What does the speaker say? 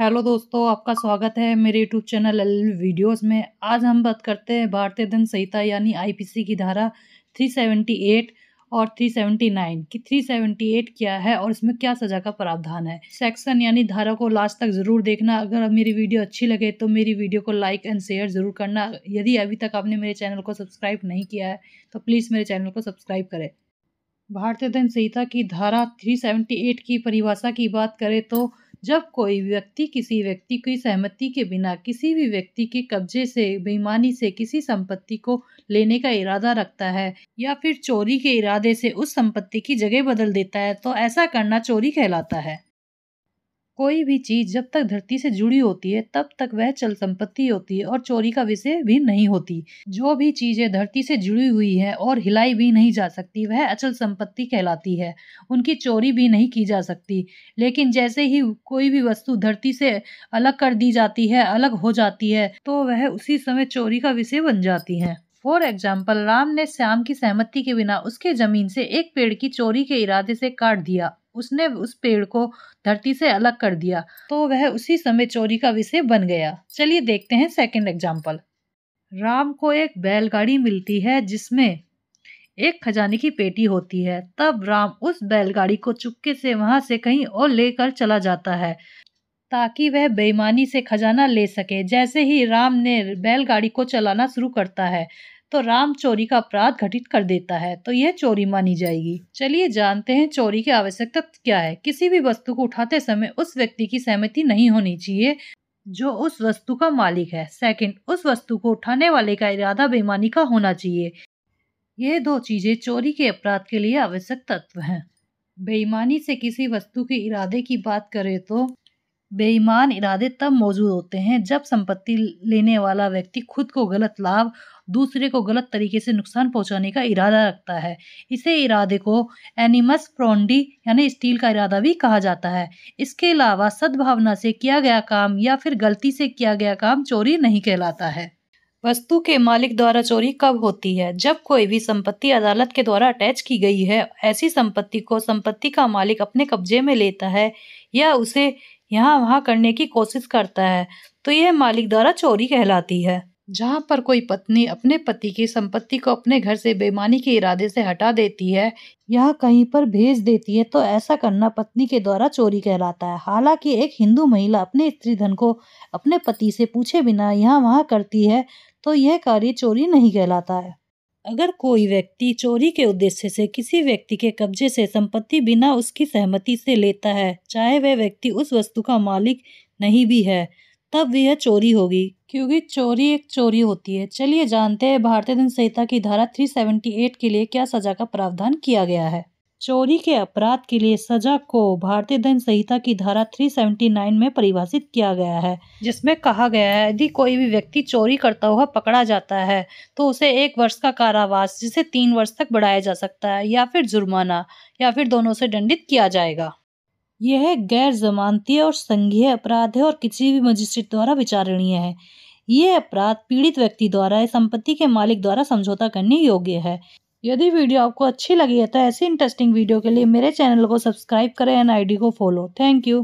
hello दोस्तों आपका स्वागत है मेरे यूट्यूब चैनल एल वीडियोस में आज हम बात करते हैं भारतीय दंड संहिता यानी आईपीसी की धारा 378 और 379 कि 378 क्या है और इसमें क्या सजा का प्रावधान है सेक्शन यानी धारा को लास्ट तक ज़रूर देखना अगर मेरी वीडियो अच्छी लगे तो मेरी वीडियो को लाइक एंड शेयर ज़रूर करना यदि अभी तक आपने मेरे चैनल को सब्सक्राइब नहीं किया है तो प्लीज़ मेरे चैनल को सब्सक्राइब करें भारतीय दंड संहिता की धारा 378 की परिभाषा की बात करें तो जब कोई व्यक्ति किसी व्यक्ति की सहमति के बिना किसी भी व्यक्ति के कब्जे से बेईमानी से किसी संपत्ति को लेने का इरादा रखता है या फिर चोरी के इरादे से उस संपत्ति की जगह बदल देता है तो ऐसा करना चोरी कहलाता है कोई भी चीज़ जब तक धरती से जुड़ी होती है तब तक वह चल संपत्ति होती है और चोरी का विषय भी नहीं होती जो भी चीज़ें धरती से जुड़ी हुई है और हिलाई भी नहीं जा सकती वह अचल संपत्ति कहलाती है उनकी चोरी भी नहीं की जा सकती लेकिन जैसे ही कोई भी वस्तु धरती से अलग कर दी जाती है अलग हो जाती है तो वह उसी समय चोरी का विषय बन जाती है फॉर एग्जाम्पल राम ने श्याम की सहमति के बिना उसके जमीन से एक पेड़ की चोरी के इरादे से काट दिया उसने उस पेड़ को धरती से अलग कर दिया तो वह उसी समय चोरी का विषय बन गया चलिए देखते हैं सेकंड एग्जाम्पल राम को एक बैलगाड़ी मिलती है जिसमें एक खजाने की पेटी होती है तब राम उस बैलगाड़ी को चुपके से वहां से कहीं और लेकर चला जाता है ताकि वह बेईमानी से खजाना ले सके जैसे ही राम ने बैलगाड़ी को चलाना शुरू करता है तो राम चोरी का अपराध घटित कर देता है तो यह चोरी मानी जाएगी चलिए जानते हैं चोरी की आवश्यकता क्या है किसी भी वस्तु को उठाते समय उस व्यक्ति की सहमति नहीं होनी चाहिए जो उस वस्तु का मालिक है सेकंड उस वस्तु को उठाने वाले का इरादा बेईमानी का होना चाहिए ये दो चीज़ें चोरी के अपराध के लिए आवश्यक तत्व हैं बेईमानी से किसी वस्तु के इरादे की बात करें तो बेईमान इरादे तब मौजूद होते हैं जब संपत्ति लेने वाला व्यक्ति खुद को गलत लाभ दूसरे को गलत तरीके से नुकसान पहुंचाने का इरादा रखता है इसे इरादे को एनिमस प्रोंडी यानी स्टील का इरादा भी कहा जाता है इसके अलावा सद्भावना से किया गया काम या फिर गलती से किया गया काम चोरी नहीं कहलाता है वस्तु के मालिक द्वारा चोरी कब होती है जब कोई भी संपत्ति अदालत के द्वारा अटैच की गई है ऐसी संपत्ति को संपत्ति का मालिक अपने कब्जे में लेता है या उसे यहाँ वहाँ करने की कोशिश करता है तो यह मालिक द्वारा चोरी कहलाती है जहाँ पर कोई पत्नी अपने पति की संपत्ति को अपने घर से बेमानी के इरादे से हटा देती है या कहीं पर भेज देती है तो ऐसा करना पत्नी के द्वारा चोरी कहलाता है हालांकि एक हिंदू महिला अपने स्त्री धन को अपने पति से पूछे बिना यहाँ वहाँ करती है तो यह कार्य चोरी नहीं कहलाता है अगर कोई व्यक्ति चोरी के उद्देश्य से किसी व्यक्ति के कब्जे से संपत्ति बिना उसकी सहमति से लेता है चाहे वह व्यक्ति उस वस्तु का मालिक नहीं भी है तब भी यह चोरी होगी क्योंकि चोरी एक चोरी होती है चलिए जानते हैं भारतीय दंड संहिता की धारा 378 के लिए क्या सजा का प्रावधान किया गया है चोरी के अपराध के लिए सजा को भारतीय दंड संहिता की धारा 379 में परिभाषित किया गया है जिसमें कहा गया है यदि कोई भी व्यक्ति चोरी करता हुआ पकड़ा जाता है तो उसे एक वर्ष का कारावास जिसे तीन वर्ष तक बढ़ाया जा सकता है या फिर जुर्माना या फिर दोनों से दंडित किया जाएगा यह गैर जमानती और संघीय अपराध है और किसी भी मजिस्ट्रेट द्वारा विचारणीय है यह अपराध पीड़ित व्यक्ति द्वारा या संपत्ति के मालिक द्वारा समझौता करने योग्य है यदि वीडियो आपको अच्छी लगी है तो ऐसी इंटरेस्टिंग वीडियो के लिए मेरे चैनल को सब्सक्राइब करें एंड आईडी को फॉलो थैंक यू